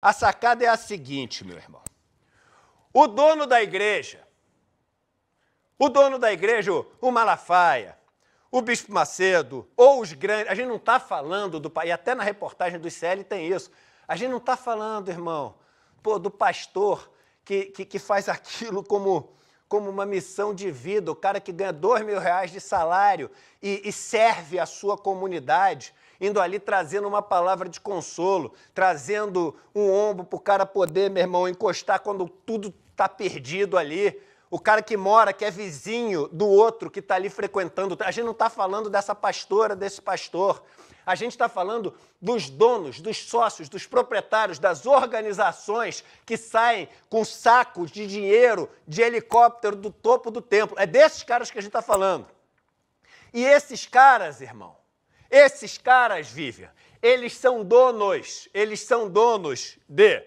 A sacada é a seguinte, meu irmão. O dono da igreja, o dono da igreja, o Malafaia, o Bispo Macedo, ou os grandes. A gente não está falando do. E até na reportagem do ICL tem isso. A gente não está falando, irmão, pô, do pastor que, que, que, faz aquilo como, como uma missão de vida, o cara que ganha dois mil reais de salário e, e serve a sua comunidade indo ali trazendo uma palavra de consolo, trazendo um ombro para o cara poder, meu irmão, encostar quando tudo está perdido ali. O cara que mora, que é vizinho do outro que está ali frequentando. A gente não está falando dessa pastora, desse pastor. A gente está falando dos donos, dos sócios, dos proprietários, das organizações que saem com sacos de dinheiro de helicóptero do topo do templo. É desses caras que a gente está falando. E esses caras, irmão, esses caras, Vivian, eles são donos, eles são donos de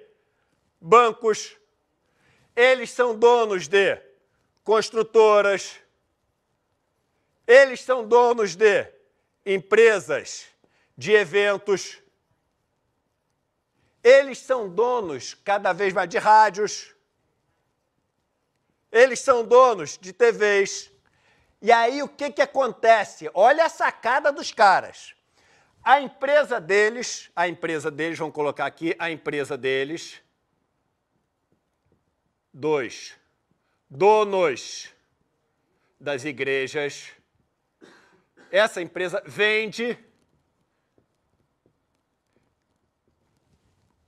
bancos, eles são donos de construtoras, eles são donos de empresas, de eventos, eles são donos cada vez mais de rádios, eles são donos de TVs, e aí o que, que acontece? Olha a sacada dos caras. A empresa deles, a empresa deles, vamos colocar aqui, a empresa deles. Dois. Donos das igrejas. Essa empresa vende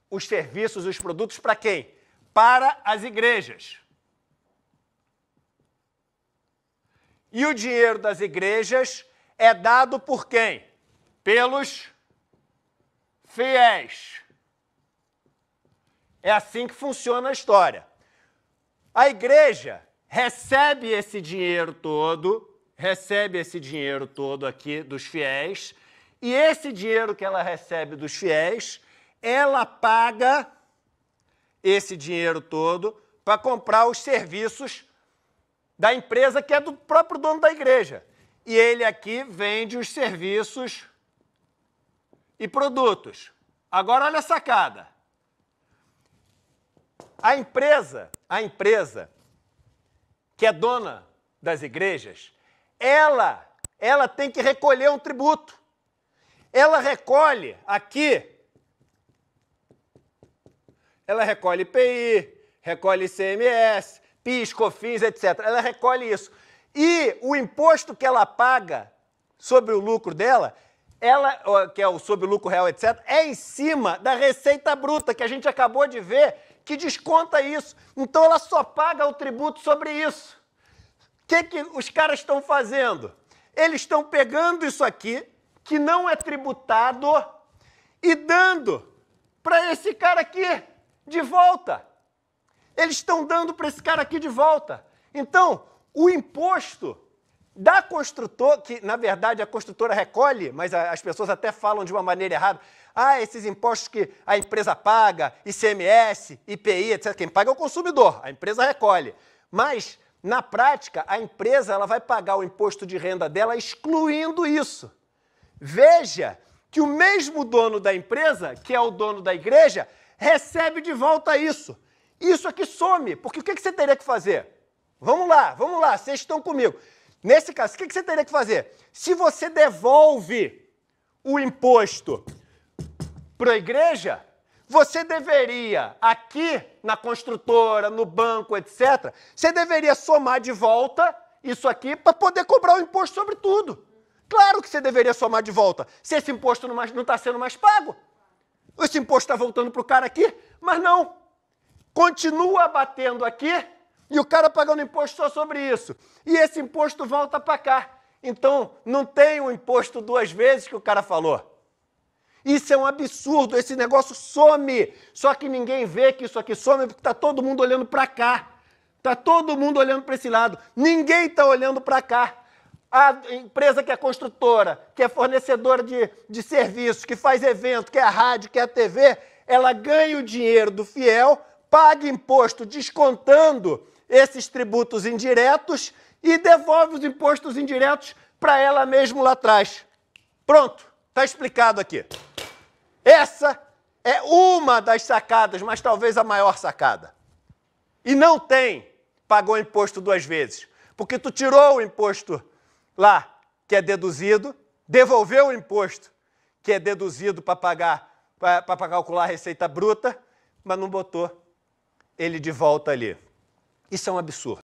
os serviços, os produtos para quem? Para as igrejas. E o dinheiro das igrejas é dado por quem? Pelos fiéis. É assim que funciona a história. A igreja recebe esse dinheiro todo, recebe esse dinheiro todo aqui dos fiéis, e esse dinheiro que ela recebe dos fiéis, ela paga esse dinheiro todo para comprar os serviços da empresa que é do próprio dono da igreja. E ele aqui vende os serviços e produtos. Agora olha a sacada. A empresa, a empresa que é dona das igrejas, ela, ela tem que recolher um tributo. Ela recolhe aqui ela recolhe IPI, recolhe ICMS, PIS, COFINS, etc. Ela recolhe isso. E o imposto que ela paga sobre o lucro dela, ela, que é o sobre o lucro real, etc., é em cima da receita bruta, que a gente acabou de ver, que desconta isso. Então ela só paga o tributo sobre isso. O que, que os caras estão fazendo? Eles estão pegando isso aqui, que não é tributado, e dando para esse cara aqui de volta. Eles estão dando para esse cara aqui de volta. Então, o imposto da construtora, que na verdade a construtora recolhe, mas as pessoas até falam de uma maneira errada. Ah, esses impostos que a empresa paga, ICMS, IPI, etc. Quem paga é o consumidor, a empresa recolhe. Mas, na prática, a empresa ela vai pagar o imposto de renda dela excluindo isso. Veja que o mesmo dono da empresa, que é o dono da igreja, recebe de volta isso. Isso aqui some, porque o que, você teria que fazer? Vamos lá, vamos lá, vocês estão comigo. Nesse caso, o que, que você teria que fazer? Se você devolve o imposto para a igreja, você deveria, aqui na construtora, no banco, etc., você deveria somar de volta isso aqui para poder cobrar o imposto sobre tudo. Claro que você deveria somar de volta, se esse imposto não está sendo mais pago. Esse imposto está voltando para o cara aqui, mas não continua batendo aqui e o cara pagando imposto só sobre isso. E esse imposto volta para cá. Então, não tem o imposto duas vezes que o cara falou. Isso é um absurdo, esse negócio some. Só que ninguém vê que isso aqui some porque está todo mundo olhando para cá. Está todo mundo olhando para esse lado. Ninguém está olhando para cá. A empresa que é construtora, que é fornecedora de, de serviços, que faz evento, que é a rádio, que é a TV, ela ganha o dinheiro do fiel paga imposto descontando esses tributos indiretos e devolve os impostos indiretos para ela mesmo lá atrás. Pronto, está explicado aqui. Essa é uma das sacadas, mas talvez a maior sacada. E não tem pagou imposto duas vezes, porque tu tirou o imposto lá que é deduzido, devolveu o imposto que é deduzido para pagar para calcular a receita bruta, mas não botou ele de volta ali. Isso é um absurdo.